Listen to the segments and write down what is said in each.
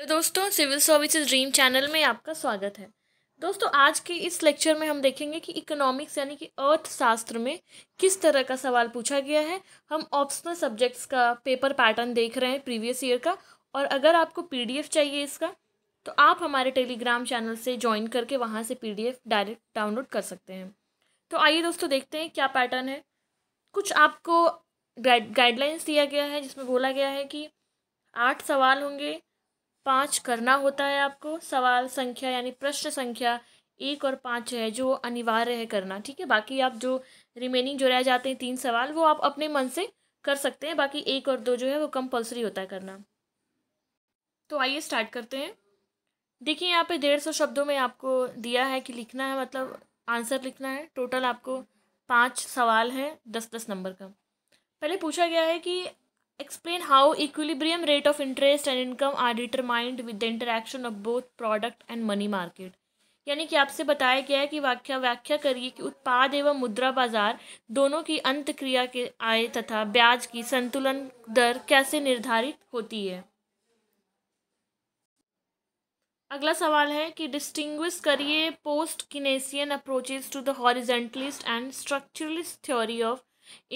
Hello दोस्तों civil services dream channel में आपका स्वागत है दोस्तों आज के इस लेक्चर में हम देखेंगे कि इकोनॉमिक्स यानी कि अर्थशास्त्र में किस तरह का सवाल पूछा गया है हम ऑप्शनल सब्जेक्ट्स का पेपर पैटर्न देख रहे हैं प्रीवियस ईयर का और अगर आपको पीडीएफ चाहिए इसका तो आप हमारे टेलीग्राम चैनल से ज्वाइन करके वहाँ से पी डायरेक्ट डाउनलोड कर सकते हैं तो आइए दोस्तों देखते हैं क्या पैटर्न है कुछ आपको गाइडलाइंस दिया गया है जिसमें बोला गया है कि आठ सवाल होंगे पाँच करना होता है आपको सवाल संख्या यानी प्रश्न संख्या एक और पाँच है जो अनिवार्य है करना ठीक है बाकी आप जो रिमेनिंग जो रह जाते हैं तीन सवाल वो आप अपने मन से कर सकते हैं बाकी एक और दो जो है वो कंपलसरी होता है करना तो आइए स्टार्ट करते हैं देखिए यहाँ पे डेढ़ सौ शब्दों में आपको दिया है कि लिखना है मतलब आंसर लिखना है टोटल आपको पाँच सवाल है दस दस नंबर का पहले पूछा गया है कि Explain how equilibrium rate of interest and income are determined with the interaction of both product and money market. यानी कि आपसे बताया गया है कि व्याख्या व्याख्या करिए कि उत्पाद एवं मुद्रा बाजार दोनों की अंत क्रिया के आय तथा ब्याज की संतुलन दर कैसे निर्धारित होती है अगला सवाल है कि डिस्टिंग्विश करिए post Keynesian approaches to the horizontalist and structuralist theory of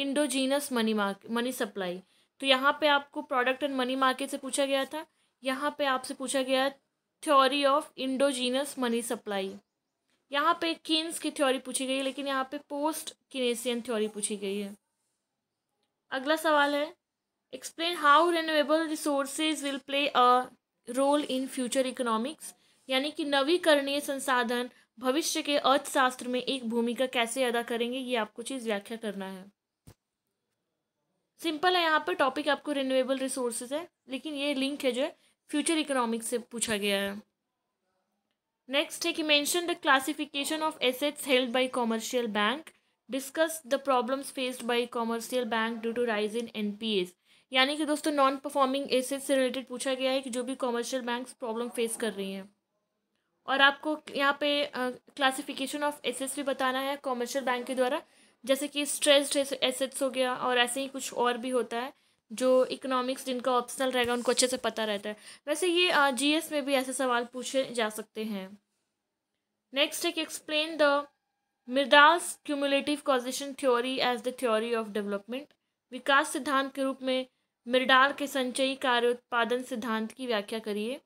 endogenous money money supply तो यहाँ पे आपको प्रोडक्ट एंड मनी मार्केट से पूछा गया था यहाँ पे आपसे पूछा गया theory of endogenous money supply यहाँ पे किन्स की थ्योरी पूछी गई लेकिन यहाँ पे पोस्ट किनेसियन थ्योरी पूछी गई है अगला सवाल है explain how renewable resources will play a role in future economics यानी कि नवीकरणीय संसाधन भविष्य के अर्थशास्त्र में एक भूमिका कैसे अदा करेंगे ये आपको चीज़ व्याख्या करना है सिंपल है यहाँ पर टॉपिक आपको रिन्यूएबल रिसोर्सेज है लेकिन ये लिंक है जो है फ्यूचर इकोनॉमिक से पूछा गया है नेक्स्ट है कि mention the classification of assets held by commercial bank discuss the problems faced by commercial bank due to rise in N P S यानी कि दोस्तों नॉन परफॉर्मिंग एसेट्स से रिलेटेड पूछा गया है कि जो भी कॉमर्शियल बैंक प्रॉब्लम फेस कर रही हैं और आपको यहाँ पे क्लासिफिकेशन ऑफ एसेट्स भी बताना है कॉमर्शियल बैंक के द्वारा जैसे कि स्ट्रेस एसेट्स हो गया और ऐसे ही कुछ और भी होता है जो इकोनॉमिक्स जिनका ऑप्शनल रहेगा उनको अच्छे से पता रहता है वैसे ये जी में भी ऐसे सवाल पूछे जा सकते हैं नेक्स्ट है कि explain the Myrdal's cumulative causation theory as the theory of development विकास सिद्धांत के रूप में मिर्डाल के संचयी कार्य उत्पादन सिद्धांत की व्याख्या करिए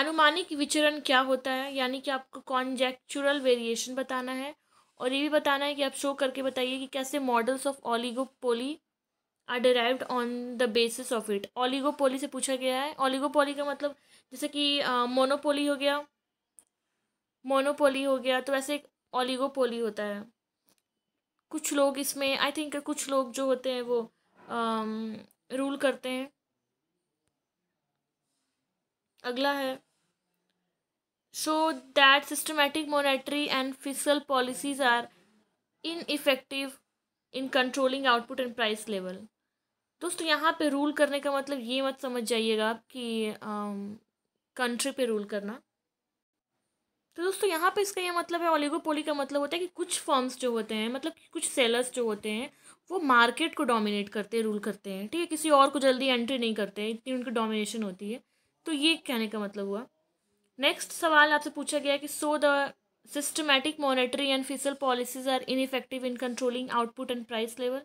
आनुमानिक विचरण क्या होता है यानी कि आपको कॉन्जेक्चुरल वेरिएशन बताना है और ये भी बताना है कि आप शो करके बताइए कि कैसे models of oligopoly are derived on the basis of it poly से पूछा गया है ओलिगोपोली का मतलब जैसे कि मोनोपोली हो गया मोनोपोली हो गया तो वैसे एक पोली होता है कुछ लोग इसमें आई थिंक कुछ लोग जो होते हैं वो रूल करते हैं अगला है so that systematic monetary and fiscal policies are ineffective in controlling output and price level दोस्तों यहाँ पे रूल करने का मतलब ये मत समझ जाइएगा आप कि कंट्री um, पे रूल करना तो दोस्तों यहाँ पे इसका ये मतलब है ओलिगोपोली का मतलब होता है कि कुछ फॉर्म्स जो होते हैं मतलब कुछ सेलर्स जो होते हैं वो मार्केट को डोमिनेट करते हैं रूल करते हैं ठीक है किसी और को जल्दी एंट्री नहीं करते इतनी उनकी डोमिनेशन होती है तो ये कहने का मतलब हुआ नेक्स्ट सवाल आपसे पूछा गया कि show the systematic monetary and fiscal policies are ineffective in controlling output and price level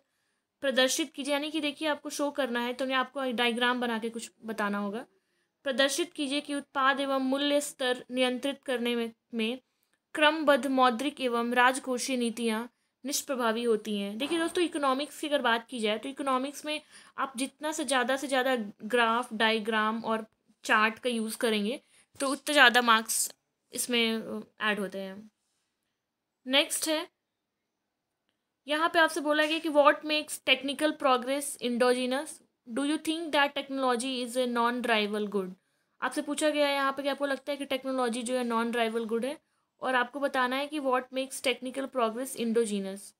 प्रदर्शित कीजिए यानी कि देखिए आपको शो करना है तो मैं आपको डायग्राम बना के कुछ बताना होगा प्रदर्शित कीजिए कि उत्पाद एवं मूल्य स्तर नियंत्रित करने में, में क्रमबद्ध मौद्रिक एवं राजकोषीय नीतियाँ निष्प्रभावी होती हैं देखिए दोस्तों इकोनॉमिक्स की अगर बात की जाए तो इकोनॉमिक्स में आप जितना से ज़्यादा से ज़्यादा ग्राफ डायग्राम और चार्ट का यूज़ करेंगे तो उतने ज़्यादा मार्क्स इसमें ऐड होते हैं नेक्स्ट है यहाँ पे आपसे बोला गया कि what makes technical progress endogenous do you think that technology is a non rival good आपसे पूछा गया है यहाँ पे कि आपको लगता है कि टेक्नोलॉजी जो है नॉन ड्राइवल गुड है और आपको बताना है कि what makes technical progress endogenous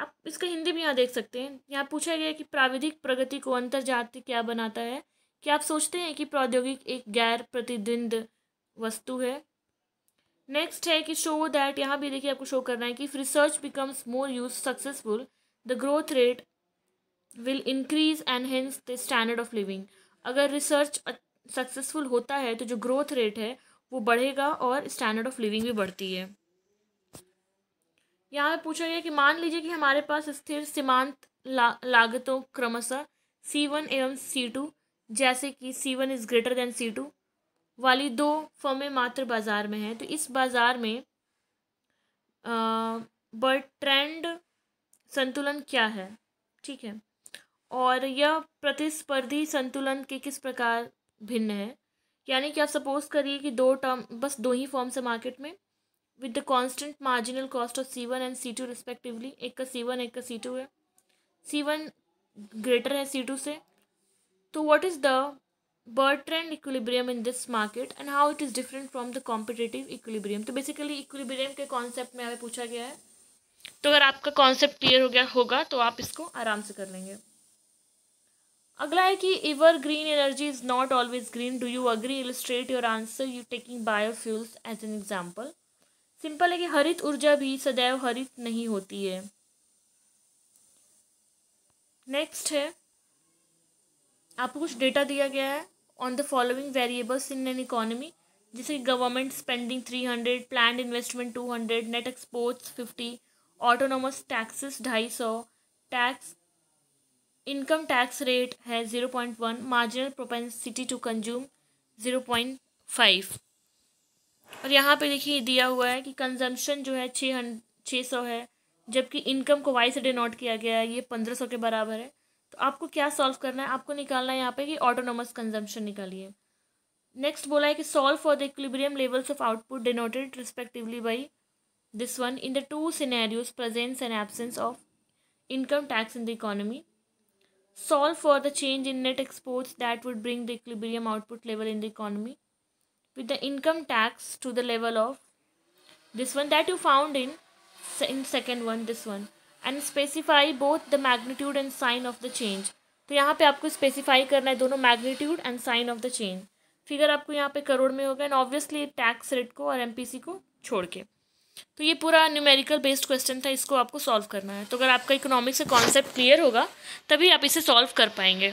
आप इसका हिंदी भी यहाँ देख सकते हैं यहाँ पूछा गया है कि प्राविधिक प्रगति को अंतर्जातीय क्या बनाता है क्या आप सोचते हैं कि प्रौद्योगिक एक गैर प्रतिद्वंद वस्तु है नेक्स्ट है कि शो दैट यहाँ भी देखिए आपको शो करना है कि if research becomes more use successful the growth rate will increase and hence the standard of living अगर रिसर्च सक्सेसफुल होता है तो जो ग्रोथ रेट है वो बढ़ेगा और स्टैंडर्ड ऑफ लिविंग भी बढ़ती है यहाँ पे पूछा गया कि मान लीजिए कि हमारे पास स्थिर सीमांत ला, लागतों क्रमशः सी वन एवं सी टू जैसे कि C1 one is greater than C two वाली दो फर्में मात्र बाज़ार में हैं तो इस बाज़ार में बर्ट ट्रेंड संतुलन क्या है ठीक है और यह प्रतिस्पर्धी संतुलन के किस प्रकार भिन्न है यानी कि आप सपोज करिए कि दो टर्म बस दो ही फॉर्म्स है मार्केट में with the constant marginal cost of C one and C two respectively एक का सी वन एक का सी टू है सी वन ग्रेटर है सी टू से तो what is the bird trend equilibrium in this market and how it is different from the competitive equilibrium तो basically equilibrium के कॉन्सेप्ट में हमें पूछा गया है तो अगर आपका कॉन्सेप्ट क्लियर हो गया होगा तो आप इसको आराम से कर लेंगे अगला है कि ever green energy is not always green do you agree illustrate your answer you taking biofuels as an example simple है कि हरित ऊर्जा भी सदैव हरित नहीं होती है नेक्स्ट है आपको कुछ डेटा दिया गया है on the following variables in an economy जैसे government spending three hundred plan investment two hundred net exports fifty autonomous taxes ढाई सौ टैक्स इनकम टैक्स रेट है zero point one marginal propensity to consume zero point five और यहाँ पे देखिए दिया हुआ है कि कंजम्पशन जो है छः हंड छः सौ है जबकि इनकम को वाई से डिनोट किया गया है ये पंद्रह सौ के बराबर है तो आपको क्या सॉल्व करना है आपको निकालना है यहाँ पे कि ऑटोनोमस कंजम्पशन निकालिए नेक्स्ट बोला है कि solve for the equilibrium levels of output denoted respectively by this one in the two scenarios presence and absence of income tax in the economy solve for the change in net exports that would bring the equilibrium output level in the economy with the income tax to the level of this one that you found in in second one this one and specify both the magnitude and sign of the change तो यहाँ पे आपको specify करना है दोनों magnitude and sign of the change figure आपको यहाँ पे करोड़ में होगा एंड ऑब्वियसली टैक्स रेट को और एमपीसी को छोड़ के तो ये पूरा न्यूमेरिकल बेस्ड क्वेश्चन था इसको आपको सॉल्व करना है तो अगर आपका इकोनॉमिक्स का कॉन्सेप्ट क्लियर होगा तभी आप इसे सॉल्व कर पाएंगे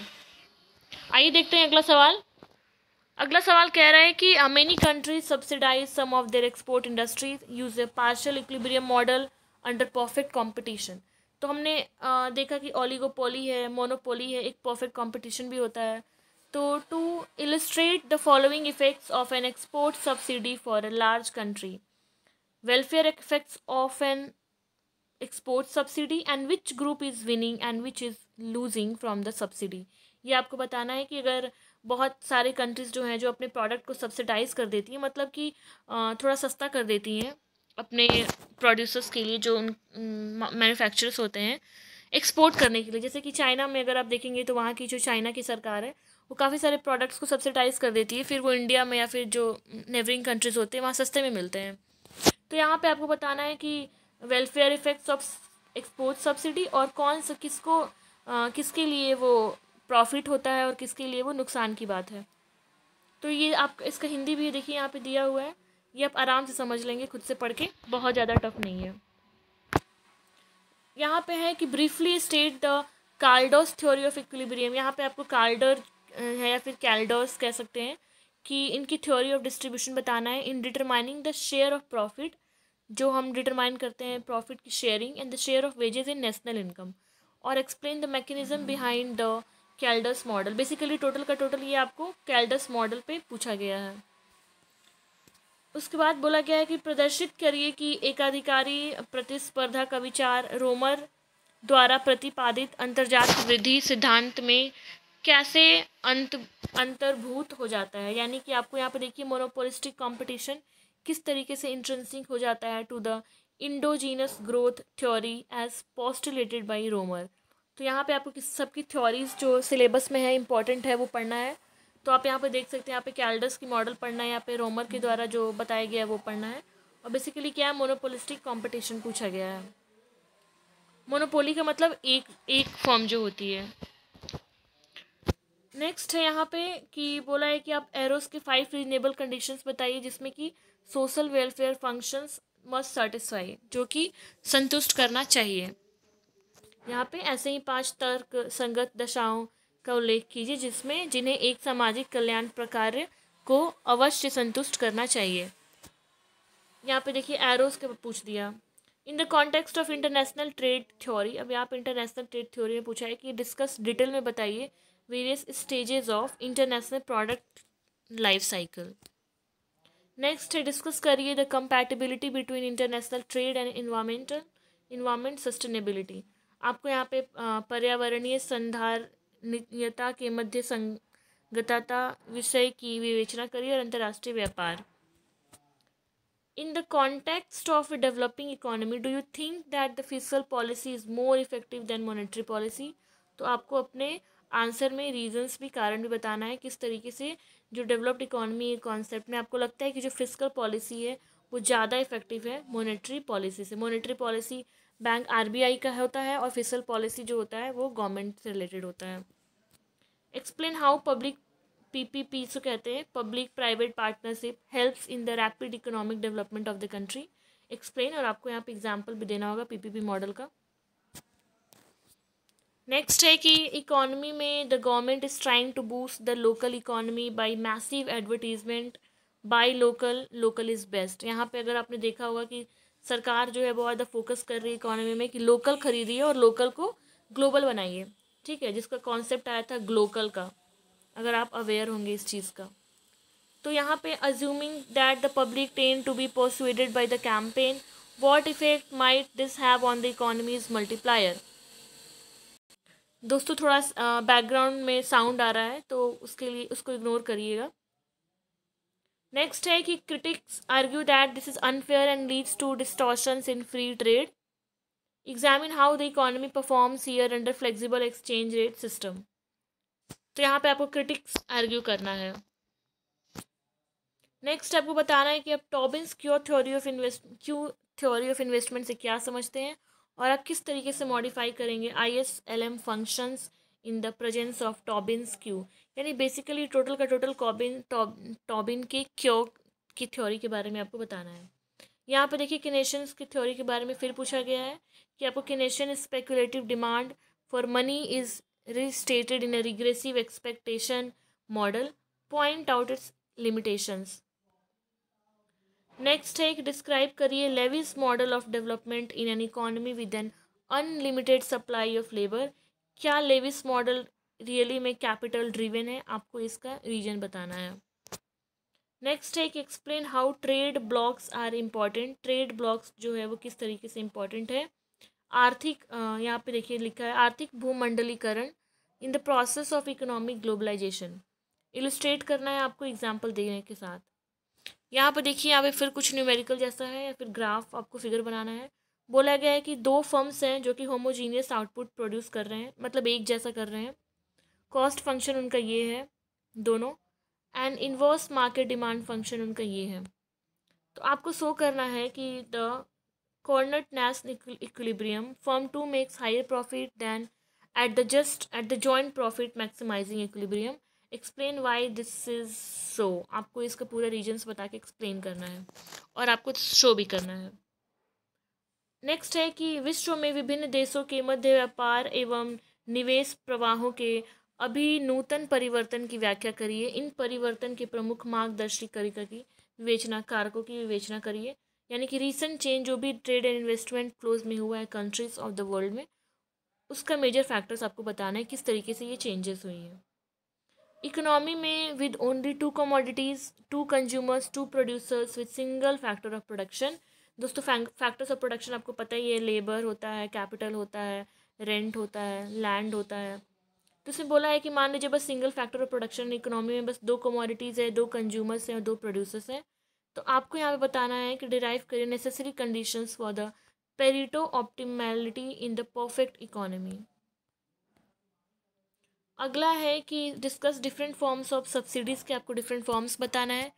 आइए देखते हैं अगला सवाल अगला सवाल कह रहा है कि many countries subsidize some of their export industries use a partial equilibrium model under perfect competition तो हमने आ, देखा कि ओलिगोपोली है मोनोपोली है एक परफेक्ट कंपटीशन भी होता है तो to illustrate the following effects of an export subsidy for a large country welfare effects of an export subsidy and which group is winning and which is losing from the subsidy ये आपको बताना है कि अगर बहुत सारे countries जो हैं जो अपने प्रोडक्ट को सब्सिडाइज़ कर देती हैं मतलब कि थोड़ा सस्ता कर देती हैं अपने प्रोड्यूसर्स के लिए जो उन मैन्युफैक्चरर्स होते हैं एक्सपोर्ट करने के लिए जैसे कि चाइना में अगर आप देखेंगे तो वहाँ की जो चाइना की सरकार है वो काफ़ी सारे प्रोडक्ट्स को सब्सिडाइज कर देती है फिर वो इंडिया में या फिर जो नेबरिंग कंट्रीज़ होते हैं वहाँ सस्ते में मिलते हैं तो यहाँ पे आपको बताना है कि welfare effects of export subsidy और कौन सा किसको आ, किसके लिए वो प्रॉफिट होता है और किसके लिए वो नुकसान की बात है तो ये आप इसका हिंदी भी देखिए यहाँ पे दिया हुआ है ये आप आराम से समझ लेंगे खुद से पढ़ के बहुत ज़्यादा टफ नहीं है यहाँ पे है कि briefly state the Kaldor's theory of equilibrium यहाँ पे आपको कार्डर है या फिर कैल्डोस कह सकते हैं कि इनकी थ्योरी ऑफ डिस्ट्रीब्यूशन बताना है in determining the share of profit जो हम डिटरमाइन करते हैं प्रॉफिट की sharing and the share of wages in national income और explain the mechanism behind the Kaldor's model basically total का टोटल ये आपको कैल्डस मॉडल पे पूछा गया है उसके बाद बोला गया है कि प्रदर्शित करिए कि एकाधिकारी प्रतिस्पर्धा का विचार रोमर द्वारा प्रतिपादित अंतर्जात वृद्धि सिद्धांत में कैसे अंत अंतर्भूत हो जाता है यानी कि आपको यहाँ पर देखिए मोनोपोलिस्टिक कंपटीशन किस तरीके से इंट्रेंसिंग हो जाता है to the endogenous growth theory as postulated by Romer तो यहाँ पे आपको सबकी थ्योरीज जो सिलेबस में है इंपॉर्टेंट है वो पढ़ना है तो आप यहाँ पे देख सकते हैं यहाँ पे कैल्डस की मॉडल पढ़ना है यहाँ पे रोमर के द्वारा जो बताया गया है वो पढ़ना है और बेसिकली क्या है मोनोपोलिस्टिक कॉम्पिटिशन पूछा गया है मोनोपोली का मतलब एक एक फॉर्म जो होती है नेक्स्ट है यहाँ पे कि बोला है कि आप एरोस के फाइव रीजनेबल कंडीशंस बताइए जिसमें कि social welfare functions must satisfy जो कि संतुष्ट करना चाहिए यहाँ पे ऐसे ही पांच तर्क संगत दशाओं का उल्लेख कीजिए जिसमें जिन्हें एक सामाजिक कल्याण प्रकार को अवश्य संतुष्ट करना चाहिए यहाँ पे देखिए एरोस के पूछ दिया in the context of international trade theory अब यहाँ पे इंटरनेशनल ट्रेड थ्योरी में पूछा है कि डिस्कस डिटेल में बताइए various stages of international product life cycle next है डिस्कस करिए the compatibility between international trade and environmental environment sustainability आपको यहाँ पे पर्यावरणीय संधार नियता के मध्य संगतता विषय की विवेचना करिए और अंतर्राष्ट्रीय व्यापार in the context of a developing economy do you think that the physical policy is more effective than monetary policy तो आपको अपने आंसर में रीजंस भी कारण भी बताना है किस तरीके से जो डेवलप्ड इकोनॉमी कॉन्सेप्ट में आपको लगता है कि जो फिजिकल पॉलिसी है वो ज़्यादा इफेक्टिव है मॉनेटरी पॉलिसी से मॉनेटरी पॉलिसी बैंक आरबीआई का होता है और फिसल पॉलिसी जो होता है वो गवर्नमेंट से रिलेटेड होता है एक्सप्लेन हाउ पब्लिक पीपीपी इसको कहते हैं public private partnership helps in the rapid economic development of the country explain और आपको यहाँ पे एग्जाम्पल भी देना होगा पीपीपी मॉडल का नेक्स्ट है कि इकोनॉमी में the government is trying to boost the local economy by massive advertisement buy local local is best यहाँ पे अगर आपने देखा होगा कि सरकार जो है बहुत ज़्यादा फोकस कर रही है इकोनॉमी में कि लोकल खरीदिए और लोकल को ग्लोबल बनाइए ठीक है जिसका कॉन्सेप्ट आया था ग्लोकल का अगर आप अवेयर होंगे इस चीज़ का तो यहाँ पे assuming that the public tend to be persuaded by the campaign what effect might this have on the economy's multiplier दोस्तों थोड़ा बैकग्राउंड में साउंड आ रहा है तो उसके लिए उसको इग्नोर करिएगा नेक्स्ट है कि critics argue that this is unfair and leads to distortions in free trade examine how the economy performs here under flexible exchange rate system तो यहाँ पे आपको क्रिटिक्स आर्ग्यू करना है नेक्स्ट आपको बताना है कि आप Tobin's Q theory of invest Q theory of investment से क्या समझते हैं और आप किस तरीके से मॉडिफाई करेंगे I S L M functions in the presence of Tobin's Q यानी बेसिकली टोटल का टोटल कॉबिन टॉबिन के क्यों की थ्योरी के बारे में आपको बताना है यहाँ पर देखिए किनेशन की थ्योरी के बारे में फिर पूछा गया है कि आपको Keynesian speculative demand for money is restated in a regressive expectation model point out its limitations next है कि डिस्क्राइब करिए Lewis model of development in an economy with an unlimited supply of labour क्या Lewis model really में capital driven है आपको इसका reason बताना है नेक्स्ट है कि explain how trade blocs are important trade blocs जो है वो किस तरीके से इम्पॉर्टेंट है आर्थिक यहाँ पे देखिए लिखा है आर्थिक भूमंडलीकरण in the process of economic globalisation illustrate करना है आपको एग्जाम्पल देने के साथ यहाँ पर देखिए यहाँ पे फिर कुछ न्यूमेरिकल जैसा है या फिर ग्राफ आपको फिगर बनाना है बोला गया है कि दो फर्म्स हैं जो कि होमोजीनियस आउटपुट प्रोड्यूस कर रहे हैं मतलब एक जैसा कर रहे हैं कॉस्ट फंक्शन उनका ये है दोनों and inverse market demand function उनका ये है तो आपको सो करना है कि the Cournot Nash equilibrium firm to makes higher profit than at the just at the joint profit maximising equilibrium explain why this is show आपको इसका पूरा रीजन्स बता के एक्सप्लेन करना है और आपको शो भी करना है नेक्स्ट है कि विश्व में विभिन्न देशों के मध्य व्यापार एवं निवेश प्रवाहों के अभी नूतन परिवर्तन की व्याख्या करिए इन परिवर्तन के प्रमुख करिका की विवेचना कारकों की विवेचना करिए यानी कि रीसेंट चेंज जो भी ट्रेड एंड इन्वेस्टमेंट क्लोज में हुआ है कंट्रीज ऑफ द वर्ल्ड में उसका मेजर फैक्टर्स आपको बताना है किस तरीके से ये चेंजेस हुई हैं इकोनॉमी में with only two commodities two consumers two producers with single factor of production दोस्तों फैक्टर्स ऑफ प्रोडक्शन आपको पता ही है लेबर होता है कैपिटल होता है रेंट होता है लैंड होता है तो इसमें बोला है कि मान लीजिए बस single factor of production economy में बस दो कमोडिटीज़ है दो कंज्यूमर्स हैं और दो प्रोड्यूसर्स हैं तो आपको यहाँ पे बताना है कि डिराइव करिए necessary conditions for the Pareto optimality in the perfect economy अगला है कि discuss different forms of subsidies के आपको डिफरेंट फॉर्म्स बताना है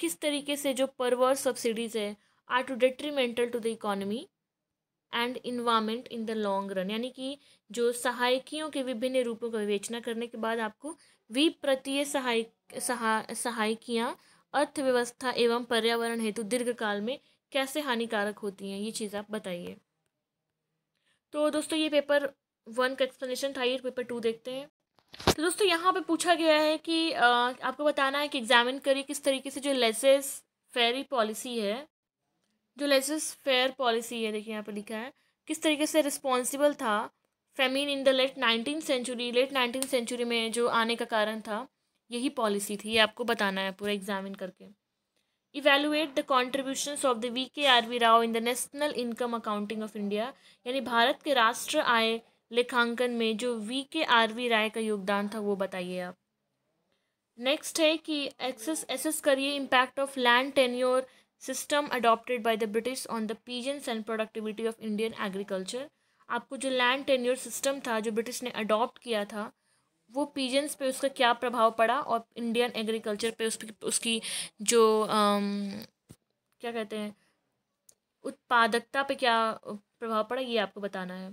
किस तरीके से जो परवर सब्सिडीज़ है are too detrimental to the economy and environment in the long run यानी कि जो सहायकियों के विभिन्न रूपों का विवेचना करने के बाद आपको विप्रतीय सहाय सहा सहायकियाँ अर्थव्यवस्था एवं पर्यावरण हेतु दीर्घकाल में कैसे हानिकारक होती हैं ये चीज़ आप बताइए तो दोस्तों ये पेपर वन का एक्सप्लेनेशन था ये पेपर टू देखते हैं तो दोस्तों यहाँ पे पूछा गया है कि आपको बताना है कि एग्जामिन करिए किस तरीके से जो लेसेस फेरी पॉलिसी है जो लेसेस फेयर पॉलिसी है देखिए यहाँ पर लिखा है किस तरीके से रिस्पॉन्सिबल था famine in the late nineteen century late nineteen century में जो आने का कारण था यही पॉलिसी थी ये आपको बताना है पूरा एग्जामिन करके evaluate the contribution of the V K R V Rao in the national income accounting of India यानी भारत के राष्ट्र आय लेखांकन में जो वी के आर वी राय का योगदान था वो बताइए आप नेक्स्ट है कि एक्सेस एसेस करिए impact of land tenure system adopted by the British on the peasants and productivity of Indian agriculture आपको जो लैंड टेन्यूर सिस्टम था जो ब्रिटिश ने अडॉप्ट किया था वो पीजेंस पे उसका क्या प्रभाव पड़ा और इंडियन एग्रीकल्चर पे उसकी उसकी जो आम, क्या कहते हैं उत्पादकता पे क्या प्रभाव पड़ा ये आपको बताना है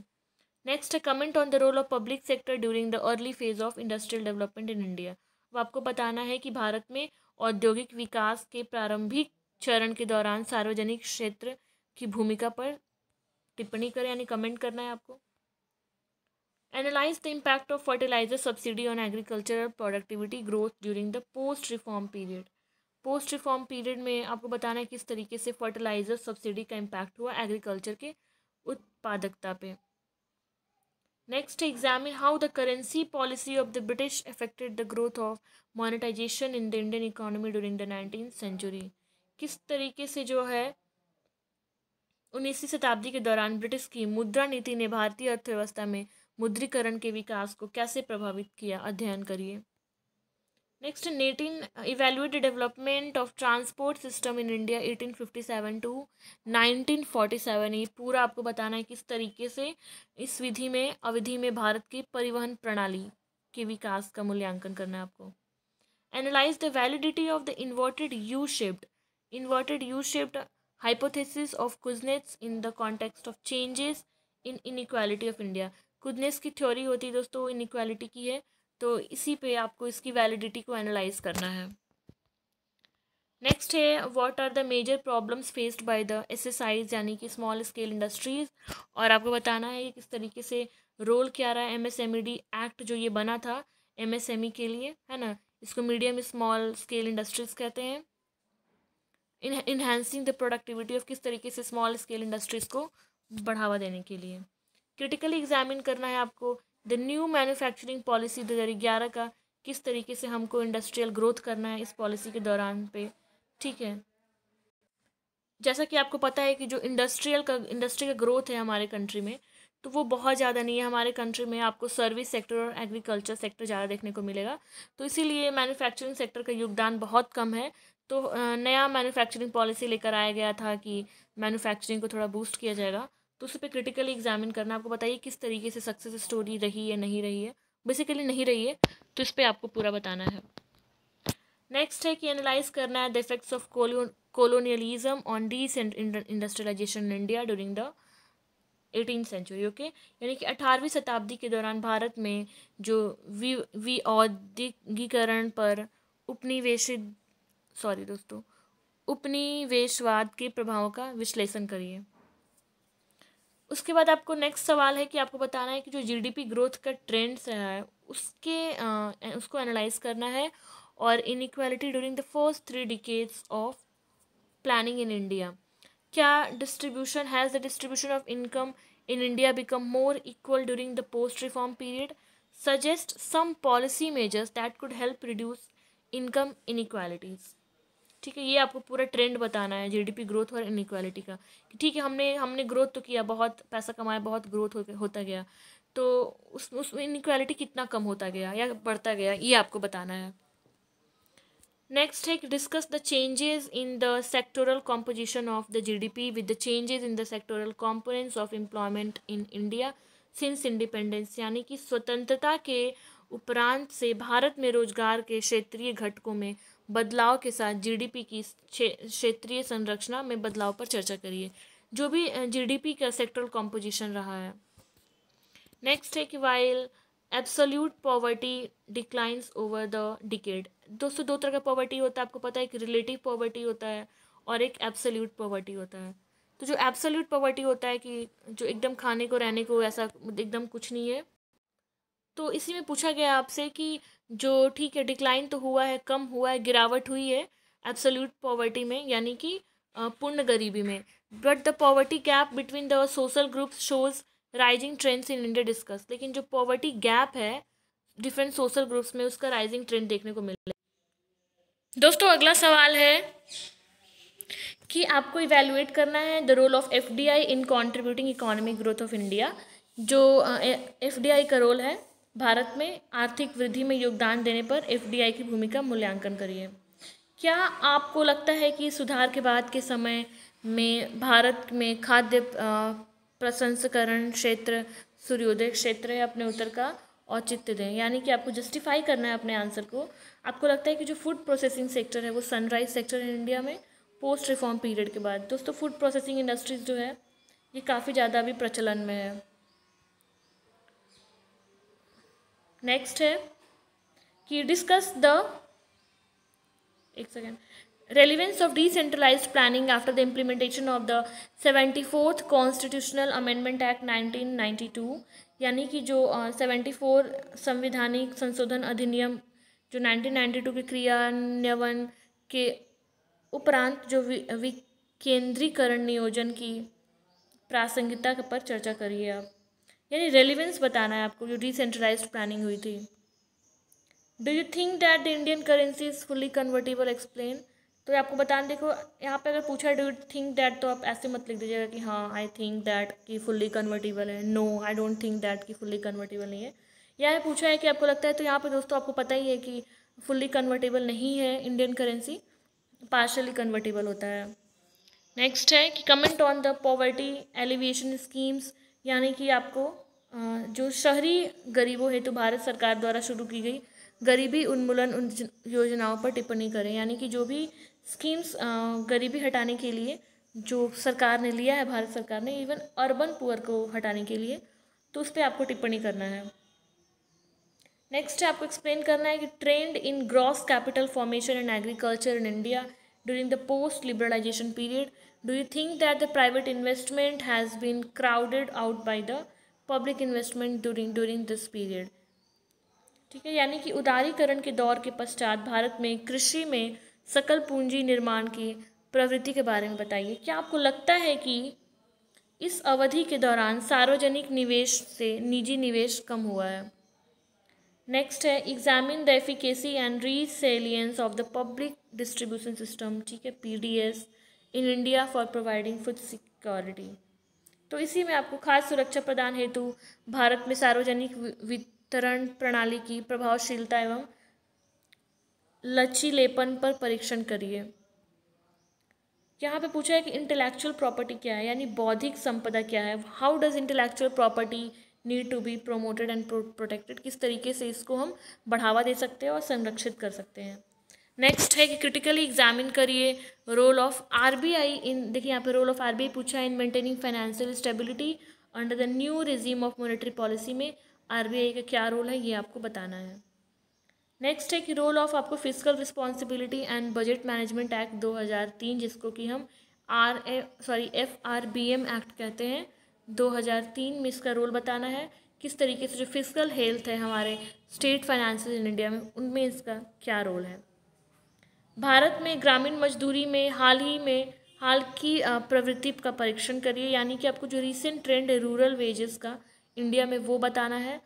नेक्स्ट है comment on the role of public sector during the early phase of industrial development in India वो आपको बताना है कि भारत में औद्योगिक विकास के प्रारंभिक चरण के दौरान सार्वजनिक क्षेत्र की भूमिका पर टिप्पणी करें यानी कमेंट करना है आपको analyse the impact of fertiliser subsidy on agricultural productivity growth during the post reform period post reform period में आपको बताना है किस तरीके से फर्टिलाइजर सब्सिडी का इम्पैक्ट हुआ एग्रीकल्चर के उत्पादकता पे next examine how the currency policy of the British affected the growth of monetisation in the Indian economy during the nineteen century किस तरीके से जो है उन्नीसवीं शताब्दी के दौरान ब्रिटिश की मुद्रा नीति ने भारतीय अर्थव्यवस्था में मुद्रीकरण के विकास को कैसे प्रभावित किया अध्ययन करिए नेक्स्ट नेटिन evaluate development of transport system in India 1857 to 1947 ये पूरा आपको बताना है किस तरीके से इस विधि में अवधि में भारत की परिवहन प्रणाली के विकास का मूल्यांकन करना है आपको analyse the validity of the inverted U shaped inverted U-shaped hypothesis of Kuznets in the context of changes in inequality of India Kuznets की थ्योरी होती है दोस्तों इनक्वालिटी की है तो इसी पे आपको इसकी वैलिडिटी को एनालाइज करना है नेक्स्ट है what are the major problems faced by the SSIs यानी कि स्मॉल स्केल इंडस्ट्रीज और आपको बताना है किस तरीके से रोल क्या रहा है एमएसएमईडी एक्ट e जो ये बना था एमएसएमई e के लिए है ना इसको मीडियम स्मॉल स्केल इंडस्ट्रीज कहते हैं इन्हेंसिंग द प्रोडक्टिविटी ऑफ किस तरीके से स्मॉल स्केल इंडस्ट्रीज़ को बढ़ावा देने के लिए क्रिटिकली एग्जामिन करना है आपको द न्यू मैन्युफैक्चरिंग पॉलिसी दो हज़ार ग्यारह का किस तरीके से हमको इंडस्ट्रियल ग्रोथ करना है इस पॉलिसी के दौरान पे ठीक है जैसा कि आपको पता है कि जो इंडस्ट्रियल का इंडस्ट्री का ग्रोथ है हमारे कंट्री में तो वो बहुत ज़्यादा नहीं है हमारे कंट्री में आपको सर्विस सेक्टर और एग्रीकल्चर सेक्टर ज़्यादा देखने को मिलेगा तो इसीलिए मैन्युफैक्चरिंग सेक्टर का योगदान बहुत कम है तो नया मैन्युफैक्चरिंग पॉलिसी लेकर आया गया था कि मैन्युफैक्चरिंग को थोड़ा बूस्ट किया जाएगा तो उस पर क्रिटिकली एग्जामिन करना आपको बताइए किस तरीके से सक्सेस स्टोरी रही है नहीं रही है बेसिकली नहीं रही है तो इस पर आपको पूरा बताना है नेक्स्ट है कि एनालाइज करना है the effects of colonialism on deindustrialisation in India during the eighteen century okay यानी कि अठारहवीं शताब्दी के दौरान भारत में जो वि वी औद्योगिकरण पर उपनिवेशित सॉरी दोस्तों उपनिवेशवाद के प्रभावों का विश्लेषण करिए उसके बाद आपको नेक्स्ट सवाल है कि आपको बताना है कि जो जीडीपी ग्रोथ का ट्रेंड्स रहा है उसके आ, उसको एनालाइज करना है और inequality during the first three decades of planning in India क्या distribution has the distribution of income in India become more equal during the post reform period suggest some policy measures that could help reduce income inequalities ठीक है ये आपको पूरा trend बताना है GDP growth और inequality का ठीक है हमने हमने ग्रोथ तो किया बहुत पैसा कमाया बहुत ग्रोथ हो, होता गया तो उस उस इनक्वालिटी कितना कम होता गया या बढ़ता गया ये आपको बताना है नेक्स्ट है discuss the changes in the sectoral composition of the G with the changes in the sectoral components of employment in India since independence यानी कि स्वतंत्रता के उपरांत से भारत में रोजगार के क्षेत्रीय घटकों में बदलाव के साथ जीडीपी की क्षेत्रीय संरचना में बदलाव पर चर्चा करिए जो भी जीडीपी का सेक्टरल कॉम्पोजिशन रहा है नेक्स्ट है कि while absolute poverty declines over the decade दोस्तों दो तरह का पॉवर्टी होता है आपको पता है एक रिलेटिव पॉवर्टी होता है और एक एब्सोल्यूट पॉवर्टी होता है तो जो एब्सोल्यूट पॉवर्टी होता है कि जो एकदम खाने को रहने को ऐसा एकदम कुछ नहीं है तो इसी में पूछा गया आपसे कि जो ठीक है डिक्लाइन तो हुआ है कम हुआ है गिरावट हुई है एब्सोल्यूट पॉवर्टी में यानी कि पूर्ण गरीबी में but the poverty gap between the social groups shows rising trends in India discuss लेकिन जो पॉवर्टी गैप है डिफरेंट सोशल ग्रुप्स में उसका राइजिंग ट्रेंड देखने को मिल रहा है दोस्तों अगला सवाल है कि आपको इवेलुएट करना है the role of F D I in contributing economic growth of India जो एफ डी आई का रोल है भारत में आर्थिक वृद्धि में योगदान देने पर एफडीआई की भूमिका मूल्यांकन करिए क्या आपको लगता है कि सुधार के बाद के समय में भारत में खाद्य प्रसंस्करण क्षेत्र सूर्योदय क्षेत्र है अपने उत्तर का औचित्य दें यानी कि आपको जस्टिफाई करना है अपने आंसर को आपको लगता है कि जो फूड प्रोसेसिंग सेक्टर है वो सनराइज सेक्टर है इंडिया में पोस्ट रिफॉर्म पीरियड के बाद दोस्तों फूड प्रोसेसिंग इंडस्ट्रीज़ जो है ये काफ़ी ज़्यादा अभी प्रचलन में है नेक्स्ट है कि डिस्कस द एक second relevance of decentralise planning after the implementation of the seventy fourth constitutional amendment act nineteen ninety two यानी कि जो सेवेंटी फोर संविधानिक संशोधन अधिनियम जो नाइनटीन नाइन्टी टू के क्रियान्वयन के उपरांत जो विकेंद्रीकरण नियोजन की प्रासंगिकता पर चर्चा करिए आप यानी रेलिवेंस बताना है आपको जो डिसेंट्रलाइज प्लानिंग हुई थी do you think that the Indian currency is fully convertible explain तो आपको बताना देखो यहाँ पे अगर पूछा डू यू थिंक डैट तो आप ऐसे मत लिख दीजिएगा कि हाँ आई थिंक डैट कि फुल्ली कन्वर्टेबल है no I don't think that कि फुल्ली कन्वर्टेबल नहीं है या पूछा है कि आपको लगता है तो यहाँ पे दोस्तों आपको पता ही है कि फुल्ली कन्वर्टेबल नहीं है इंडियन करेंसी पार्शली कन्वर्टेबल होता है नेक्स्ट है कि comment on the poverty alleviation schemes यानी कि आपको जो शहरी गरीबों हेतु भारत सरकार द्वारा शुरू की गई गरीबी उन्मूलन योजनाओं पर टिप्पणी करें यानी कि जो भी स्कीम्स गरीबी हटाने के लिए जो सरकार ने लिया है भारत सरकार ने इवन अर्बन पुअर को हटाने के लिए तो उस पर आपको टिप्पणी करना है नेक्स्ट आपको एक्सप्लेन करना है कि trend in gross capital formation in agriculture in India during the post-liberalization period? Do you think that the private investment has been crowded out by the public investment during during this period? ठीक है यानी कि उदारीकरण के दौर के पश्चात भारत में कृषि में सकल पूंजी निर्माण की प्रवृत्ति के बारे में बताइए क्या आपको लगता है कि इस अवधि के दौरान सार्वजनिक निवेश से निजी निवेश कम हुआ है नेक्स्ट है examine the efficacy and resilience of the public distribution system ठीक है PDS in India for providing food security तो इसी में आपको खास सुरक्षा प्रदान हेतु भारत में सार्वजनिक वितरण प्रणाली की प्रभावशीलता एवं लचीलेपन पर परीक्षण करिए यहाँ पे पूछा है कि इंटेलेक्चुअल प्रॉपर्टी क्या है यानी बौद्धिक संपदा क्या है how does intellectual property need to be promoted and protected किस तरीके से इसको हम बढ़ावा दे सकते हैं और संरक्षित कर सकते हैं नेक्स्ट है कि क्रिटिकली एग्जामिन करिए रोल ऑफ आरबीआई इन देखिए यहाँ पे रोल ऑफ आरबीआई पूछा है in maintaining financial stability under the new regime of monetary policy में आरबीआई का क्या रोल है ये आपको बताना है नेक्स्ट है कि रोल ऑफ आपको physical responsibility and budget management act 2003 जिसको कि हम R A sorry F R B M act कहते हैं 2003 में इसका रोल बताना है किस तरीके से जो फिजिकल हेल्थ है हमारे स्टेट फाइनेंस इन इंडिया में उनमें इसका क्या रोल है भारत में ग्रामीण मजदूरी में हाल ही में हाल की प्रवृत्ति का परीक्षण करिए यानी कि आपको जो रिसेंट ट्रेंड है रूरल वेजेस का इंडिया में वो बताना है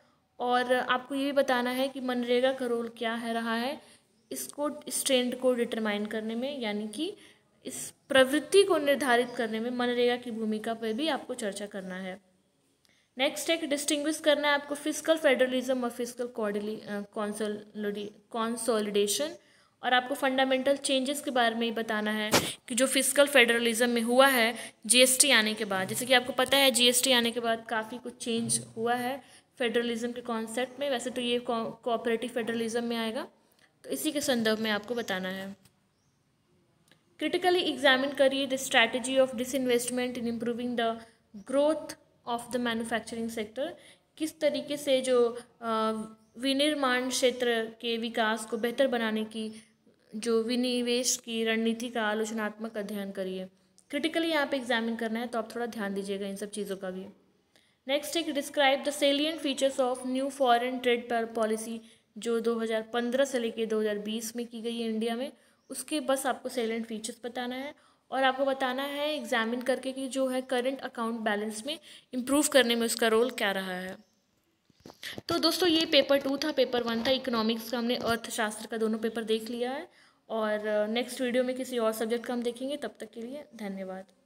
और आपको ये भी बताना है कि मनरेगा का रोल क्या है रहा है इसको इस ट्रेंड को डिटरमाइन करने में यानी कि इस प्रवृत्ति को निर्धारित करने में मनरेगा की भूमिका पर भी आपको चर्चा करना है नेक्स्ट एक डिस्टिंग्विश करना है आपको फिजिकल फेडरलिज्म और फिजिकल कॉन्सोलिडेशन और आपको फंडामेंटल चेंजेस के बारे में ही बताना है कि जो फिजिकल फेडरलिज्म में हुआ है जीएसटी आने के बाद जैसे कि आपको पता है जीएसटी आने के बाद काफ़ी कुछ चेंज हुआ है फेडरलिज्म के कॉन्सेप्ट में वैसे तो ये कोऑपरेटिव फेडरलिज्म में आएगा तो इसी के संदर्भ में आपको बताना है Critically examine the the strategy of disinvestment in improving the growth of the manufacturing sector. किस तरीके से जो विनिर्माण क्षेत्र के विकास को बेहतर बनाने की जो विनिवेश की रणनीति का आलोचनात्मक अध्ययन करिए क्रिटिकली आप एग्जामिन करना है तो आप थोड़ा ध्यान दीजिएगा इन सब चीज़ों का भी नेक्स्ट एक describe the salient features of new foreign trade पर पॉलिसी जो 2015 से लेके 2020 में की गई है इंडिया में उसके बस आपको सेलेंट फीचर्स बताना है और आपको बताना है एग्जामिन करके कि जो है करंट अकाउंट बैलेंस में इम्प्रूव करने में उसका रोल क्या रहा है तो दोस्तों ये पेपर टू था पेपर वन था इकोनॉमिक्स का हमने अर्थशास्त्र का दोनों पेपर देख लिया है और नेक्स्ट वीडियो में किसी और सब्जेक्ट का हम देखेंगे तब तक के लिए धन्यवाद